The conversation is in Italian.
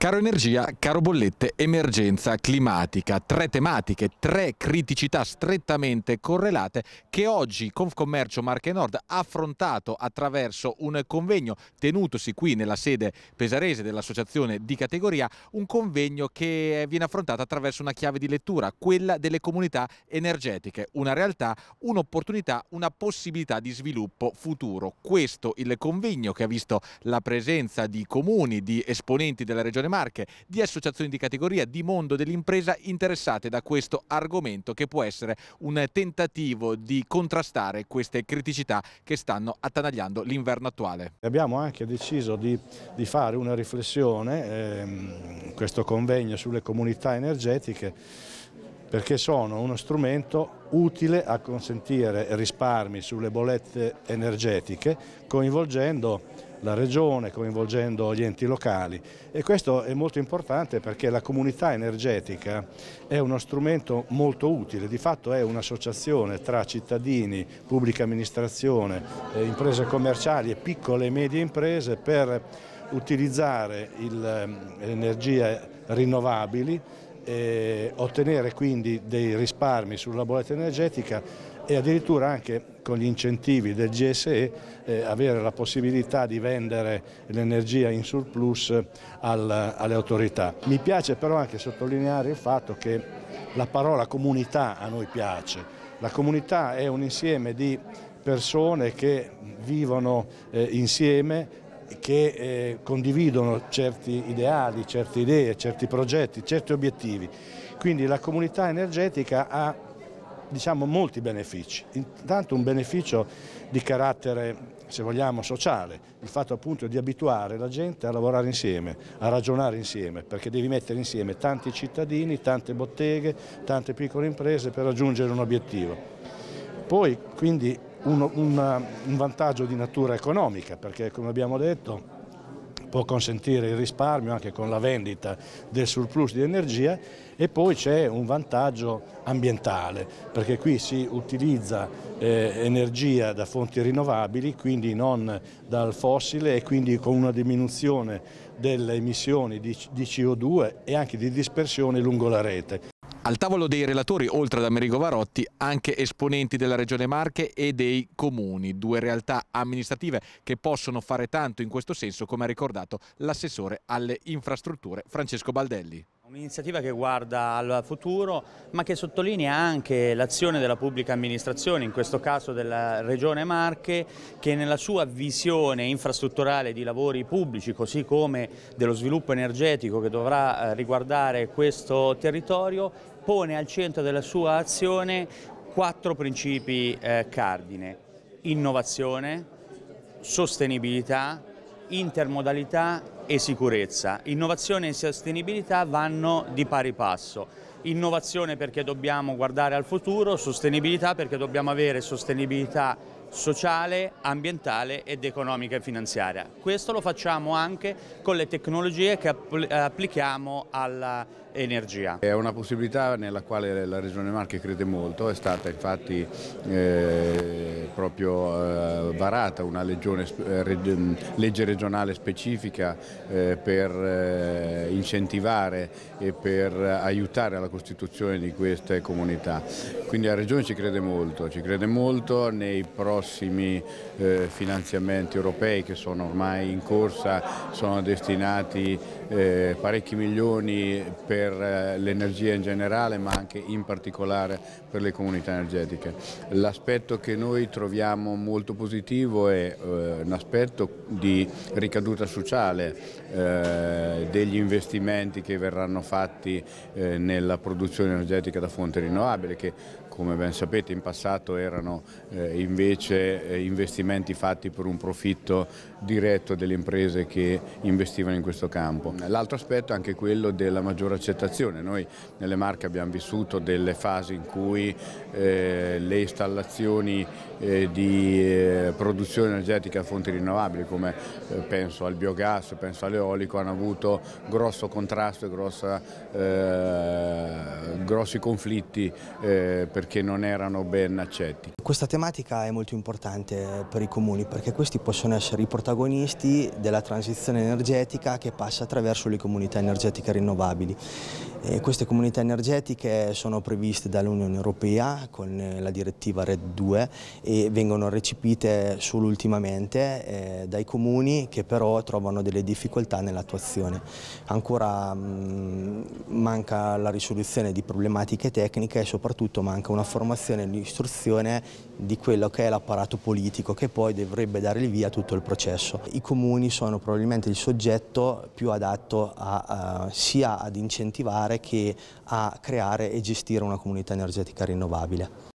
Caro energia, caro bollette, emergenza climatica, tre tematiche, tre criticità strettamente correlate che oggi Confcommercio Marche Nord ha affrontato attraverso un convegno tenutosi qui nella sede pesarese dell'associazione di categoria, un convegno che viene affrontato attraverso una chiave di lettura, quella delle comunità energetiche, una realtà, un'opportunità, una possibilità di sviluppo futuro. Questo il convegno che ha visto la presenza di comuni, di esponenti della regione delle Marche, di associazioni di categoria, di mondo dell'impresa interessate da questo argomento che può essere un tentativo di contrastare queste criticità che stanno attanagliando l'inverno attuale. Abbiamo anche deciso di, di fare una riflessione, ehm, questo convegno sulle comunità energetiche perché sono uno strumento utile a consentire risparmi sulle bollette energetiche coinvolgendo la regione, coinvolgendo gli enti locali e questo è molto importante perché la comunità energetica è uno strumento molto utile, di fatto è un'associazione tra cittadini, pubblica amministrazione, eh, imprese commerciali e piccole e medie imprese per utilizzare le ehm, energie rinnovabili eh, ottenere quindi dei risparmi sulla bolletta energetica e addirittura anche con gli incentivi del GSE eh, avere la possibilità di vendere l'energia in surplus al, alle autorità. Mi piace però anche sottolineare il fatto che la parola comunità a noi piace, la comunità è un insieme di persone che vivono eh, insieme che eh, condividono certi ideali, certe idee, certi progetti, certi obiettivi. Quindi la comunità energetica ha diciamo, molti benefici, intanto un beneficio di carattere se vogliamo sociale, il fatto appunto di abituare la gente a lavorare insieme, a ragionare insieme, perché devi mettere insieme tanti cittadini, tante botteghe, tante piccole imprese per raggiungere un obiettivo. Poi quindi un, un, un vantaggio di natura economica perché come abbiamo detto può consentire il risparmio anche con la vendita del surplus di energia e poi c'è un vantaggio ambientale perché qui si utilizza eh, energia da fonti rinnovabili quindi non dal fossile e quindi con una diminuzione delle emissioni di, di CO2 e anche di dispersione lungo la rete. Al tavolo dei relatori, oltre ad Amerigo Varotti, anche esponenti della Regione Marche e dei comuni, due realtà amministrative che possono fare tanto in questo senso, come ha ricordato l'assessore alle infrastrutture Francesco Baldelli. Un'iniziativa che guarda al futuro ma che sottolinea anche l'azione della pubblica amministrazione, in questo caso della Regione Marche, che nella sua visione infrastrutturale di lavori pubblici così come dello sviluppo energetico che dovrà eh, riguardare questo territorio pone al centro della sua azione quattro principi eh, cardine, innovazione, sostenibilità, intermodalità e sicurezza. Innovazione e sostenibilità vanno di pari passo. Innovazione perché dobbiamo guardare al futuro, sostenibilità perché dobbiamo avere sostenibilità sociale, ambientale ed economica e finanziaria. Questo lo facciamo anche con le tecnologie che applichiamo all'energia. È una possibilità nella quale la Regione Marche crede molto, è stata infatti eh, proprio eh, varata una legione, eh, legge regionale specifica eh, per eh, incentivare e per aiutare la costituzione di queste comunità. Quindi la Regione ci crede molto, ci crede molto nei pro prossimi eh, finanziamenti europei che sono ormai in corsa, sono destinati eh, parecchi milioni per eh, l'energia in generale ma anche in particolare per le comunità energetiche. L'aspetto che noi troviamo molto positivo è eh, un aspetto di ricaduta sociale eh, degli investimenti che verranno fatti eh, nella produzione energetica da fonte rinnovabile che come ben sapete in passato erano eh, invece eh, investimenti fatti per un profitto diretto delle imprese che investivano in questo campo. L'altro aspetto è anche quello della maggiore accettazione, noi nelle Marche abbiamo vissuto delle fasi in cui eh, le installazioni eh, di eh, produzione energetica a fonti rinnovabili come eh, penso al biogas, penso all'eolico hanno avuto grosso contrasto e grossa, grossi conflitti eh, per perché non erano ben accetti. Questa tematica è molto importante per i comuni perché questi possono essere i protagonisti della transizione energetica che passa attraverso le comunità energetiche rinnovabili. E queste comunità energetiche sono previste dall'Unione Europea con eh, la direttiva RED 2 e vengono recepite solo ultimamente eh, dai comuni che però trovano delle difficoltà nell'attuazione. Ancora mm, manca la risoluzione di problematiche tecniche e soprattutto manca una formazione e un'istruzione di quello che è l'apparato politico che poi dovrebbe dare il via a tutto il processo. I comuni sono probabilmente il soggetto più adatto a, uh, sia ad incentivare che a creare e gestire una comunità energetica rinnovabile.